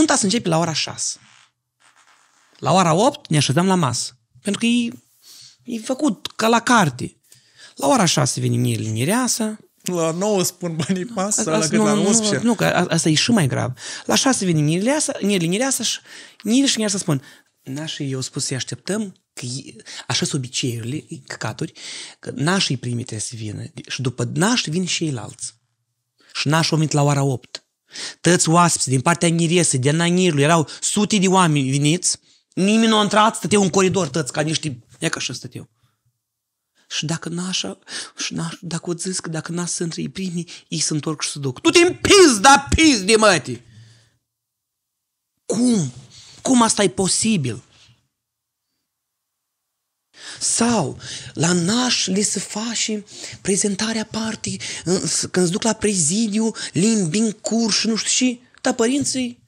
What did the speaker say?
Nunta se începe la ora 6. La ora 8 ne așezăm la masă. Pentru că e, e făcut ca la carte. La ora 6 vine linireasa. La 9 spun banii masă, la, nu, la 11. Nu, nu, că asta e și mai grav. La 6 vine linireasa și nire și nire să spun nașii eu spus să-i așteptăm, că așa sunt obiceiurile, căcaturi, că nașii primite să vină și după naș vin și ceilalți. Și nașii au venit la ora 8. Tăți oaspeți din partea Niriese, de Nanirului, erau sute de oameni veniți, nimeni nu a intrat, stăteau în coridor tăți, ca niște... E ca așa stăteau. Și dacă nașa, și nașa, dacă o zic, dacă n-a să intre primii, ei se întorc și se duc. Tu te împiz, da, pizi de Cum? Cum asta e posibil? Sau la naș li se face prezentarea partii, când se duc la prezidiu, limbi în curs și nu știu și, dar părinții